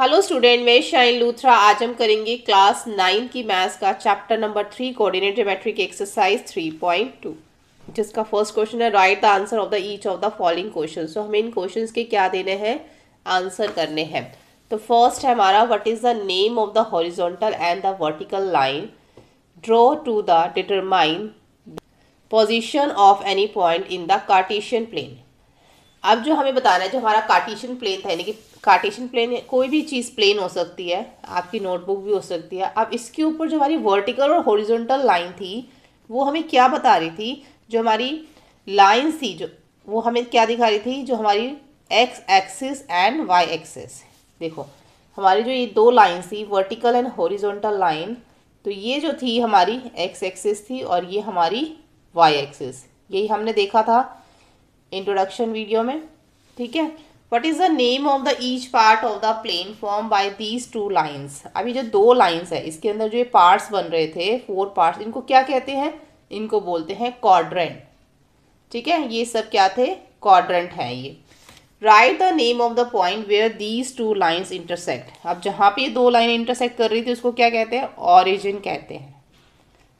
Hello student मैं शाइन लूथरा आज हम करेंगे क्लास नाइन की मैथ्स का chapter number three coordinate geometric exercise three point two जिसका फर्स्ट क्वेश्चन है write the answer of the each of the following question तो हमें इन क्वेश्चन के क्या देने हैं आंसर करने हैं तो फर्स्ट है हमारा what is the name of the horizontal and the vertical line draw to the determine position of any point in the Cartesian plane अब जो हमें बताना है जो हमारा कार्टिशन प्लेन था यानी कि कार्टिशन प्लेन कोई भी चीज़ प्लेन हो सकती है आपकी नोटबुक भी हो सकती है अब इसके ऊपर जो हमारी वर्टिकल और हॉरिजॉन्टल लाइन थी वो हमें क्या बता रही थी जो हमारी लाइन थी जो वो हमें क्या दिखा रही थी जो हमारी X axis and Y axis देखो हमारी जो ये दो लाइन थी वर्टिकल एंड हॉरिजॉन्टल लाइन तो ये जो थी हमारी एक्स एक्सिस थी और ये हमारी वाई एक्सिस यही हमने देखा था इंट्रोडक्शन वीडियो में ठीक है what is the name of the each part of the plane form by these two lines अभी जो दो लाइन्स है इसके अंदर जो ये पार्ट्स बन रहे थे फोर पार्ट्स इनको क्या कहते हैं इनको बोलते हैं क्वाड्रेंट ठीक है ये सब क्या थे क्वाड्रेंट है ये write the name of the point where these two lines intersect अब जहाँ पे ये दो लाइन इंटरसेक्ट कर रही थी उसको क्या कहते हैं ऑरिजिन कहते हैं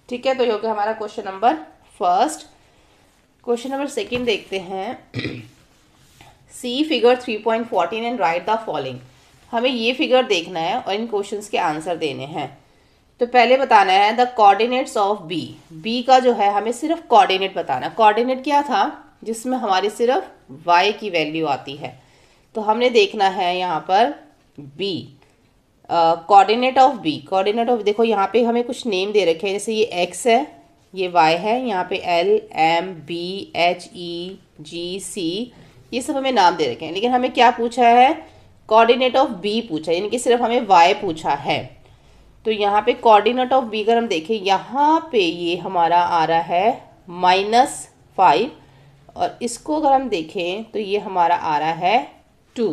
ठीक है तो ये हो गया हमारा question number first question number second देखते हैं see figure three point fourteen and write the following हमें ये फिगर देखना है और इन क्वेश्चंस के आंसर देने हैं तो पहले बताना है the coordinates of B B का जो है हमें सिर्फ कोऑर्डिनेट बताना कोऑर्डिनेट क्या था जिसमें हमारी सिर्फ वाई की वैल्यू आती है तो हमने देखना है यहाँ पर B coordinate of B coordinate of देखो यहाँ पे हमें कुछ नेम दे रखे हैं जैसे ये एक्स है ये वाई है यहाँ पे L M B H E G C ये सब हमें नाम दे रखे हैं लेकिन हमें क्या पूछा है कोऑर्डिनेट ऑफ बी पूछा यानी कि सिर्फ हमें वाई पूछा है तो यहाँ पे कोऑर्डिनेट ऑफ बी अगर हम देखें यहाँ पे ये हमारा आ रहा है माइनस फाइव और इसको अगर हम देखें तो ये हमारा आ रहा है टू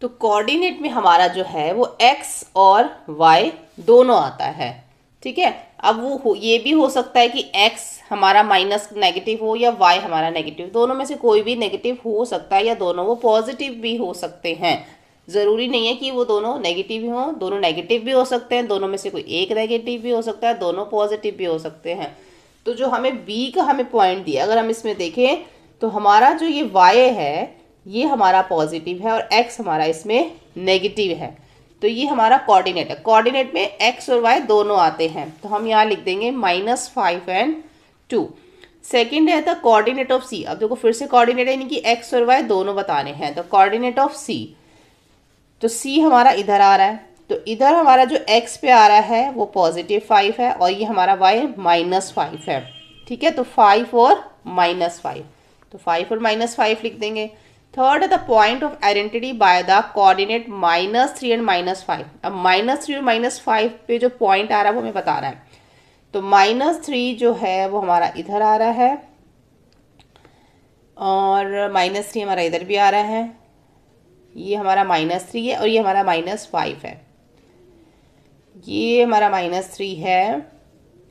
तो कोऑर्डिनेट में हमारा जो है वो एक्स और वाई दोनों आता है ठीक है अब वो हो ये भी हो सकता है कि x हमारा माइनस नेगेटिव हो या y हमारा नेगेटिव दोनों में से कोई भी नेगेटिव हो सकता है या दोनों वो पॉजिटिव भी हो सकते हैं ज़रूरी नहीं है कि वो दोनों नेगेटिव ही हों दोनों नेगेटिव भी हो सकते हैं दोनों में से कोई एक नेगेटिव भी हो सकता है दोनों पॉजिटिव भी हो सकते हैं तो जो हमें बी का हमें पॉइंट दिया अगर हम इसमें देखें तो हमारा जो ये वाई है ये हमारा पॉजिटिव है और एक्स हमारा इसमें नेगेटिव है तो ये हमारा कोऑर्डिनेट है कोऑर्डिनेट में एक्स और वाई दोनों आते हैं तो हम यहाँ लिख देंगे minus five and two second है द कोऑर्डिनेट ऑफ सी अब देखो फिर से कोऑर्डिनेट यानी कि एक्स और वाई दोनों बताने हैं तो कोऑर्डिनेट ऑफ सी तो सी हमारा इधर आ रहा है तो इधर हमारा जो एक्स पे आ रहा है वो पॉजिटिव फाइव है और ये हमारा वाई माइनस फाइव है ठीक है तो फाइव और माइनस फाइव तो फाइव और माइनस फाइव लिख देंगे third the point of identity by the coordinate minus three and minus five अब माइनस थ्री और माइनस फाइव पे जो पॉइंट आ रहा है वो हमें बता रहा है तो माइनस थ्री जो है वो हमारा इधर आ रहा है और माइनस थ्री हमारा इधर भी आ रहा है ये हमारा माइनस थ्री है और ये हमारा माइनस फाइव है ये हमारा माइनस थ्री है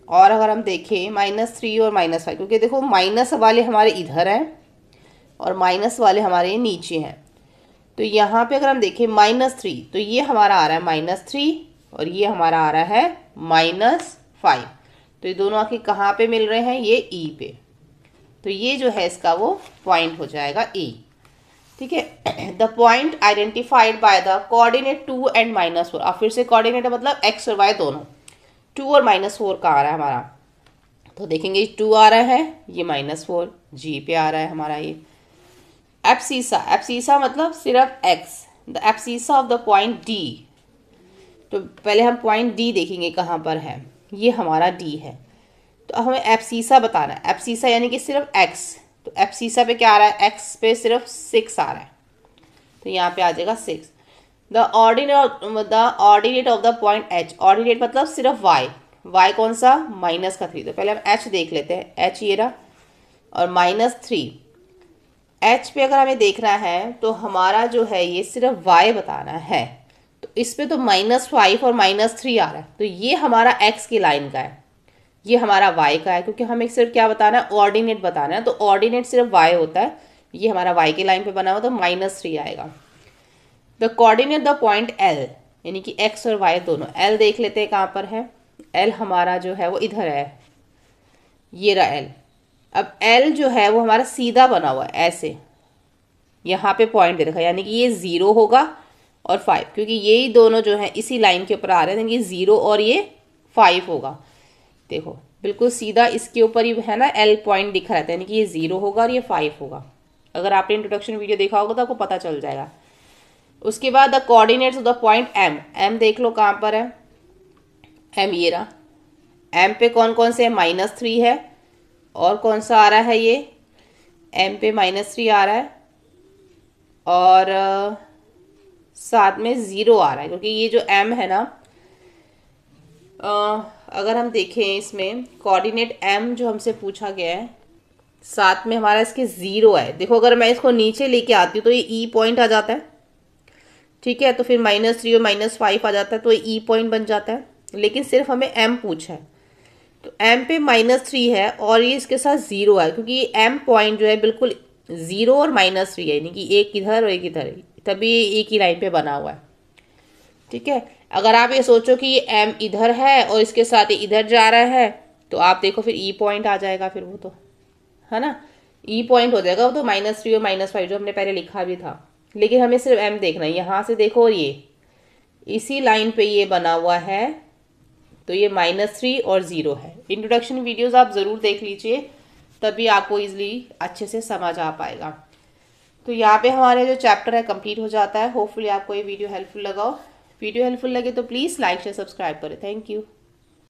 और अगर हम देखें माइनस थ्री और माइनस फाइव क्योंकि देखो माइनस वाले हमारे इधर हैं और माइनस वाले हमारे नीचे हैं तो यहाँ पे अगर हम देखें माइनस थ्री तो ये हमारा आ रहा है माइनस थ्री और ये हमारा आ रहा है माइनस फाइव तो ये दोनों आखिर कहाँ पे मिल रहे हैं ये ई e पे तो ये जो है इसका वो पॉइंट हो जाएगा ए e. ठीक है the point identified by the coordinate two and minus four और फिर से कॉर्डिनेट मतलब एक्स और वाई दोनों टू और माइनस फोर का आ रहा है हमारा तो देखेंगे टू आ रहा है ये माइनस फोर जी पे आ रहा है हमारा ये एप्सीसा एप्सीसा मतलब सिर्फ X the abscissa of the point D तो पहले हम पॉइंट डी देखेंगे कहाँ पर है ये हमारा डी है तो अब हमें एप्सीसा बताना है एप्सीसा यानी कि सिर्फ एक्स तो एप्सीसा पे क्या आ रहा है एक्स पे सिर्फ सिक्स आ रहा है तो यहाँ पे आ जाएगा six the ordinate the ordinate of the point H ordinate मतलब सिर्फ वाई वाई कौन सा माइनस का थ्री तो पहले हम एच देख लेते हैं एच ये रहा और माइनस थ्री एच पे अगर हमें देखना है तो हमारा जो है ये सिर्फ वाई बताना है तो इस पर तो माइनस फाइव और माइनस थ्री आ रहा है तो ये हमारा एक्स की लाइन का है ये हमारा वाई का है क्योंकि हमें सिर्फ क्या बताना है ऑर्डिनेट बताना है तो ऑर्डिनेट सिर्फ वाई होता है ये हमारा वाई की लाइन पर बना हुआ तो माइनस थ्री आएगा the coordinate the point L यानी कि एक्स और वाई दोनों एल देख लेते हैं कहाँ पर है एल हमारा जो है वो इधर है ये रहा एल अब एल जो है वो हमारा सीधा बना हुआ है ऐसे यहाँ पे पॉइंट दे रखा है यानी कि ये ज़ीरो होगा और फाइव क्योंकि यही दोनों जो है इसी लाइन के ऊपर आ रहे हैं कि ज़ीरो और ये फाइव होगा देखो बिल्कुल सीधा इसके ऊपर ही है ना एल पॉइंट दिखा रहता है यानी कि ये ज़ीरो होगा और ये फाइव होगा अगर आपने इंट्रोडक्शन वीडियो देखा होगा तो आपको पता चल जाएगा उसके बाद the coordinates of the point M M देख लो कहाँ पर है एम ये रहा एम पे कौन कौन से माइनस थ्री है और कौन सा आ रहा है ये एम पे माइनस थ्री आ रहा है और साथ में ज़ीरो आ रहा है क्योंकि ये जो एम है ना अगर हम देखें इसमें कोऑर्डिनेट एम जो हमसे पूछा गया है साथ में हमारा इसके ज़ीरो है देखो अगर मैं इसको नीचे लेके आती हूँ तो ये ई e पॉइंट आ जाता है ठीक है तो फिर माइनस थ्री और माइनस फाइव आ जाता है तो ई e पॉइंट बन जाता है लेकिन सिर्फ हमें एम पूछा है तो एम पे माइनस थ्री है और ये इसके साथ ज़ीरो है क्योंकि एम पॉइंट जो है बिल्कुल ज़ीरो और माइनस थ्री है यानी कि एक इधर और एक इधर तभी एक ही लाइन पे बना हुआ है ठीक है अगर आप ये सोचो कि ये एम इधर है और इसके साथ इधर जा रहा है तो आप देखो फिर ई e पॉइंट आ जाएगा फिर वो तो है ना ई e पॉइंट हो जाएगा वो तो माइनस थ्री और माइनस फाइव जो हमने पहले लिखा भी था लेकिन हमें सिर्फ एम देखना है यहाँ से देखो ये इसी लाइन पे ये बना हुआ है तो ये माइनस थ्री और ज़ीरो है इंट्रोडक्शन वीडियोस आप ज़रूर देख लीजिए तभी आपको इजली अच्छे से समझ आ पाएगा तो यहाँ पे हमारे जो चैप्टर है कंप्लीट हो जाता है होपफुली आपको ये वीडियो हेल्पफुल लगाओ वीडियो हेल्पफुल लगे तो प्लीज़ लाइक शेयर सब्सक्राइब करें थैंक यू